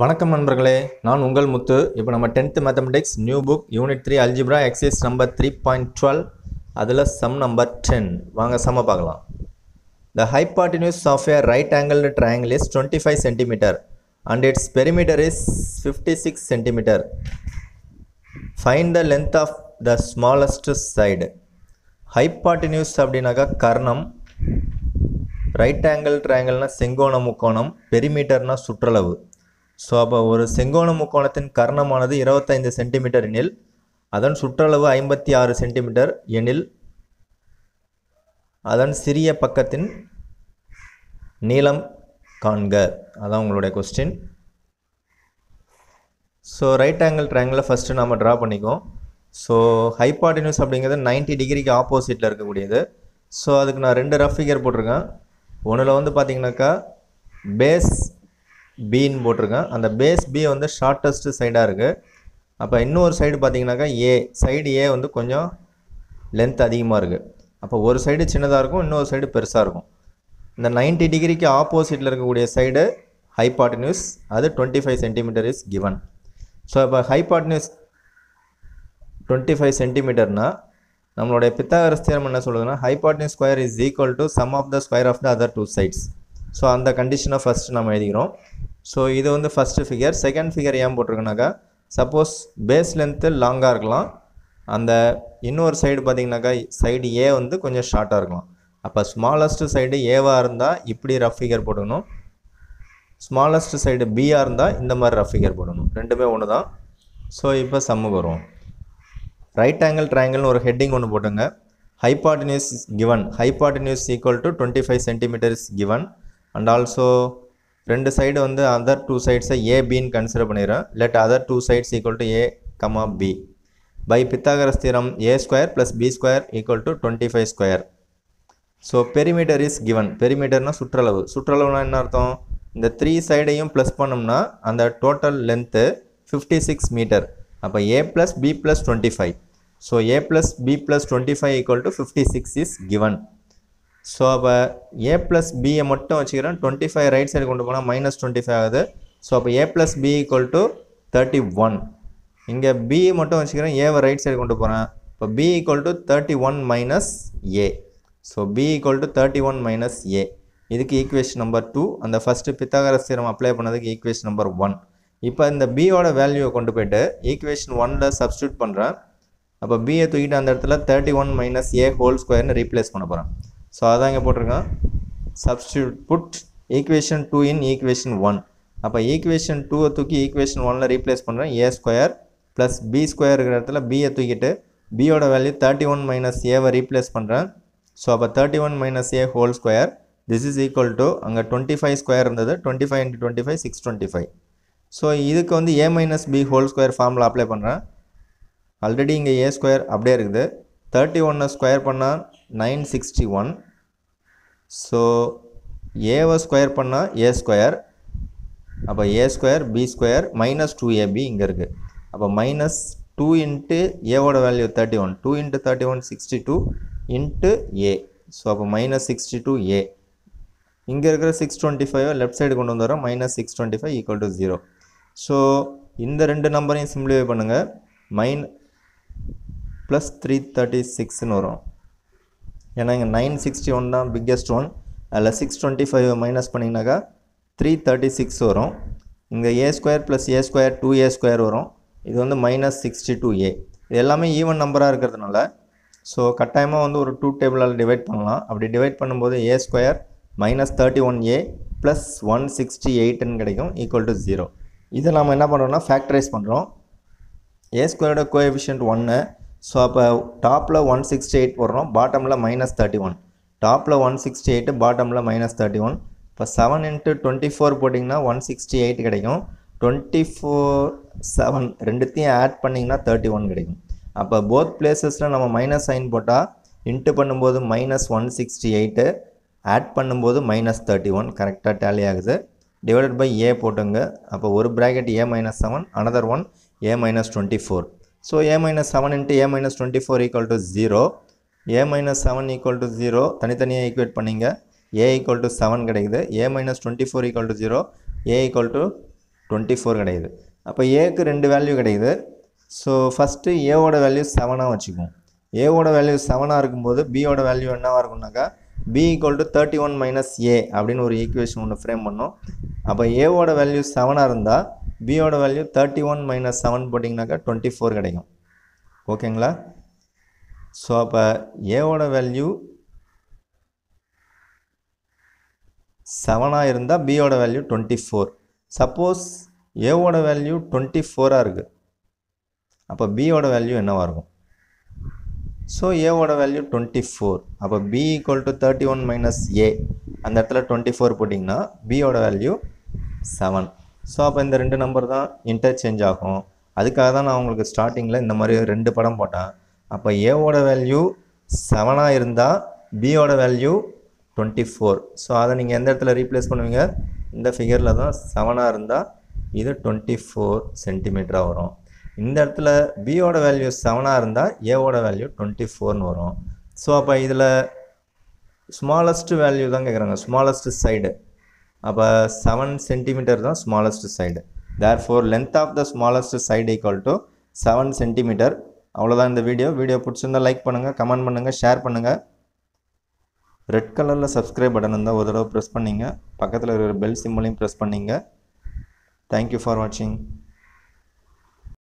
வணக்கம் நண்பர்களே நான் உங்கள் முத்து இப்போ நம்ம tenth mathematics new book unit three algebra exercise number three point twelve அதில் சம் நம்பர் டென் வாங்க சம பார்க்கலாம் the hypotenuse of a right angle triangle is twenty five centimetre and its perimeter is fifty six centimetre find the length of the smallest side hypotenuse அப்படின்னாக்கா கர்ணம் right angle ட்ரையாங்கிள்னால் செங்கோண முக்கோணம் பெரிமீட்டர்னால் சுற்றளவு so அப்போ ஒரு செங்கோண முக்கோணத்தின் கர்ணமானது இருபத்தைந்து சென்டிமீட்டர் எனில் அதன் சுற்றளவு ஐம்பத்தி ஆறு சென்டிமீட்டர் எனில் அதன் சிறிய பக்கத்தின் நீளம் காண்க அதான் உங்களுடைய கொஸ்டின் ஸோ ரைட் ஆங்கிள் ட்ரையாங்கிளை ஃபஸ்ட்டு நம்ம ட்ரா பண்ணிக்குவோம் ஸோ ஹைப்பாட்டினியூஸ் அப்படிங்கிறது நைன்டி டிகிரிக்கு ஆப்போசிட்டில் இருக்கக்கூடியது ஸோ அதுக்கு நான் ரெண்டு ரஃப் ஃபிகர் போட்டிருக்கேன் ஒன்றில் வந்து பார்த்திங்கனாக்கா பேஸ் பின்னு போட்டிருக்கேன் அந்த பேஸ் பி வந்து ஷார்ட்டஸ்ட் சைடாக இருக்குது அப்போ இன்னொரு சைடு பார்த்தீங்கன்னாக்கா ஏ சைடு ஏ வந்து கொஞ்சம் லென்த் அதிகமாக இருக்குது அப்போ ஒரு சைடு சின்னதாக இருக்கும் இன்னொரு சைடு பெருசாக இருக்கும் இந்த நைன்ட்டி டிகிரிக்கு ஆப்போசிட்டில் இருக்கக்கூடிய சைடு ஹைபாட்டினியூஸ் அது twenty five centimetre is given so இப்போ ஹைபாட்டினியூஸ் டுவெண்ட்டி ஃபைவ் சென்டிமீட்டர்னால் நம்மளுடைய பித்தாகரஸ் தியரம் என்ன சொல்லுதுன்னா hypotenuse square is equal to sum of the square of the other two sides so அந்த கண்டிஷனை ஃபஸ்ட்டு நம்ம எழுதிக்கிறோம் ஸோ இது வந்து ஃபஸ்ட்டு ஃபிகர் செகண்ட் ஃபிகர் ஏன் போட்டிருக்குனாக்கா சப்போஸ் பேஸ் லென்த்து லாங்காக இருக்கலாம் அந்த இன்னொரு சைடு பார்த்திங்கனாக்கா சைடு ஏ வந்து கொஞ்சம் ஷார்ட்டாக இருக்கலாம் அப்போ ஸ்மாலஸ்ட்டு சைடு ஏவாக இருந்தால் இப்படி ரஃப் ஃபிகர் போடணும் ஸ்மாலஸ்ட் சைடு பியாக இருந்தால் இந்த மாதிரி ரஃப் ஃபிகர் போடணும் ரெண்டுமே ஒன்று தான் ஸோ இப்போ சம்முக்கு வரும் ரைட் ஆங்கிள் ட்ரையாங்கிள்னு ஒரு ஹெட்டிங் ஒன்று போட்டுங்க hypotenuse is given hypotenuse equal to twenty five centimetre is given and also ரெண்டு சைடு வந்து அதர் டூ சைட்ஸை ஏ பின்னு கன்சிடர் பண்ணிடுறேன் let other two sides equal to a comma b by Pythagoras theorem a square plus b square equal to twenty five square so perimeter is given பெரிமீட்டர்னால் சுற்றளவு சுற்றளவுனா என்ன அர்த்தம் இந்த த்ரீ சைடையும் ப்ளஸ் பண்ணோம்னா அந்த total length fifty six metre அப்போ a plus b plus twenty five so a plus b plus twenty five equal to fifty six is given so அப்போ ஏ ப்ளஸ் பியை மட்டும் வச்சுக்கிறேன் டுவெண்ட்டி ஃபைவ் ரைட் சைடு கொண்டு போனால் minus twenty five ஆகுது so அப்போ a plus b equal to thirty one இங்கே b மட்டும் வச்சுக்கிறேன் ஏவை ரைட் சைடு கொண்டு போகிறேன் இப்போ b equal to thirty one minus a so b equal to thirty one minus a இதுக்கு ஈக்குவேஷன் நம்பர் டூ அந்த ஃபஸ்ட்டு பித்தாகரசீரம் அப்ளை பண்ணதுக்கு ஈக்குவேஷன் நம்பர் ஒன் இப்போ இந்த பியோட வேல்யூவை கொண்டு போயிட்டு ஈக்குவேஷன் ஒனில் சப்ஸ்டியூட் பண்ணுறேன் அப்போ பியை தூக்கிட்டு அந்த இடத்துல thirty one minus a whole ஸ்கொயர்னு ரீப்ளேஸ் பண்ண போகிறேன் ஸோ அதான் இங்கே போட்டிருக்கான் substitute put equation two in equation one அப்போ ஈக்குவேஷன் டூவை தூக்கி ஈக்குவேஷன் ஒனில் ரீப்ளேஸ் பண்ணுறேன் a square plus b square இருக்கிற இடத்துல பியை தூக்கிட்டு பியோட வேல்யூ தேர்ட்டி ஒன் மைனஸ் ஏவை ரீப்ளேஸ் பண்ணுறேன் ஸோ அப்போ thirty one minus a whole square this is equal to அங்கே டுவெண்ட்டி ஃபைவ் ஸ்கொயர் இருந்தது twenty five into twenty five six twenty five so இதுக்கு வந்து a minus b whole square ஃபார்மில் apply பண்ணுறேன் already இங்கே a square அப்படியே இருக்குது thirty ஒன்னை ஸ்கொயர் பண்ணால் 961 ஸோ ஏவை ஸ்கொயர் பண்ணால் ஏ ஸ்கொயர் அப்போ a square b square minus two a b இங்கே இருக்குது அப்போ மைனஸ் டூ இன்ட்டு ஏவோட value thirty one two into thirty one sixty two into a so அப்போ மைனஸ் சிக்ஸ்டி டூ ஏ இங்கே இருக்கிற சிக்ஸ் டுவெண்ட்டி ஃபைவை லெஃப்ட் சைடு கொண்டு வந்துடுறோம் minus six twenty five equal to zero so இந்த ரெண்டு நம்பரையும் சிம்பிளிஃபை பண்ணுங்கள் மைன் ப்ளஸ் த்ரீ தேர்ட்டி சிக்ஸ்னு வரும் ஏன்னா இங்கே நைன் சிக்ஸ்டி ஒன் தான் பிக்கெஸ்ட் ஒன் அதில் சிக்ஸ் டுவெண்ட்டி ஃபைவ் மைனஸ் பண்ணிங்கனாக்கா த்ரீ தேர்ட்டி சிக்ஸ் வரும் இங்கே a square plus a square two a square வரும் இது வந்து மைனஸ் சிக்ஸ்டி டூ ஏ இது எல்லாமே ஈவன் நம்பராக இருக்கிறதுனால ஸோ கட்டாயமாக வந்து ஒரு டூ டேபிளால் டிவைட் பண்ணலாம் அப்படி டிவைட் பண்ணும்போது a square minus thirty one a plus one sixty எயிட்னு கிடைக்கும் ஈக்குவல் டு ஜீரோ இதை நம்ம என்ன பண்ணுறோம்னா ஃபேக்டரைஸ் பண்ணுறோம் ஏ ஸ்கொயரோட கோஎஃபிஷியன்ட் ஒன்று ஸோ அப்போ டாப்பில் ஒன் சிக்ஸ்டி எயிட் போடுறோம் பாட்டமில் மைனஸ் தேர்ட்டி ஒன் டாப்பில் ஒன் சிக்ஸ்டி எயிட்டு பாட்டமில் மைனஸ் தேர்ட்டி ஒன் இப்போ செவன் இன்ட்டு டுவெண்ட்டி ஃபோர் போட்டிங்கன்னா ஒன் சிக்ஸ்டி எயிட் கிடைக்கும் டுவெண்ட்டி ஃபோர் செவன் ரெண்டுத்தையும் ஆட் பண்ணிங்கன்னா தேர்ட்டி ஒன் கிடைக்கும் அப்போ போத் பிளேசஸில் நம்ம மைனஸ் சைன் போட்டால் இன்ட்டு பண்ணும்போது minus one sixty eight add பண்ணும்போது மைனஸ் தேர்ட்டி ஒன் கரெக்டாக டேலி ஆகுது டிவைடட் பை ஏ போட்டுங்க அப்போ ஒரு bracket a minus seven another one a minus twenty four So a minus 7 into a minus 24 equal to 0. a minus 7 equal to 0 தனித்தனியை equate பண்ணீங்க. a equal to 7 கிடைக்குது a minus 24 equal to 0 a equal to 24 அப்பு a 2 value ஏக்கு So first a ஓட value 7 value a ஓட value 7 செவனாக போது b ஓட value இருக்கும்னாக்கா b b equal to 31 minus a அப்படின் ஒரு equation உன்னு frame பண்ணும். அப்பு a ஓட value 7 இருந்தால் பியோட value thirty one minus seven போட்டிங்கனாக்கா டுவெண்ட்டி ஃபோர் கிடைக்கும் ஓகேங்களா ஸோ அப்போ ஏவோட வேல்யூ செவனாக இருந்தால் பியோட வேல்யூ டுவெண்ட்டி ஃபோர் சப்போஸ் ஏவோட வேல்யூ டுவெண்ட்டி ஃபோராக இருக்குது அப்போ பியோட வேல்யூ என்னவாக இருக்கும் ஸோ ஏவோட வேல்யூ டுவெண்ட்டி ஃபோர் அப்போ b equal to thirty one minus a அந்த இடத்துல டுவெண்ட்டி ஃபோர் போட்டிங்கன்னா பியோட வேல்யூ செவன் ஸோ அப்போ இந்த ரெண்டு நம்பர் தான் இன்டர்சேஞ்ச் ஆகும் அதுக்காக தான் நான் உங்களுக்கு ஸ்டார்டிங்கில் இந்த மாதிரி ரெண்டு படம் போட்டேன் அப்போ ஏவோட வேல்யூ செவனாக இருந்தால் பியோட வேல்யூ டுவெண்ட்டி ஃபோர் ஸோ அதை நீங்கள் எந்த இடத்துல ரீப்ளேஸ் பண்ணுவீங்க இந்த ஃபிகரில் தான் செவனாக இருந்தால் இது டுவெண்ட்டி ஃபோர் சென்டிமீட்டராக வரும் இந்த இடத்துல பியோட வேல்யூ செவனாக இருந்தால் ஏவோட வேல்யூ டுவெண்ட்டி ஃபோர்னு வரும் ஸோ அப்போ இதில் ஸ்மாலஸ்ட் வேல்யூ தான் கேட்குறாங்க ஸ்மாலஸ்ட் சைடு அப்போ செவன் சென்டிமீட்டர் தான் smallest side therefore length of the smallest side equal to seven centimetre அவ்வளோதான் இந்த வீடியோ வீடியோ பிடிச்சிருந்தால் லைக் பண்ணுங்கள் கமெண்ட் பண்ணுங்கள் ஷேர் பண்ணுங்கள் ரெட் கலரில் சப்ஸ்கிரைப் பட்டன் இருந்தால் ஒரு தடவை ப்ரெஸ் பண்ணிங்க பக்கத்தில் இருக்கிற பெல் சிம்பிளையும் ப்ரெஸ் பண்ணிங்க தேங்க்யூ ஃபார் வாட்சிங்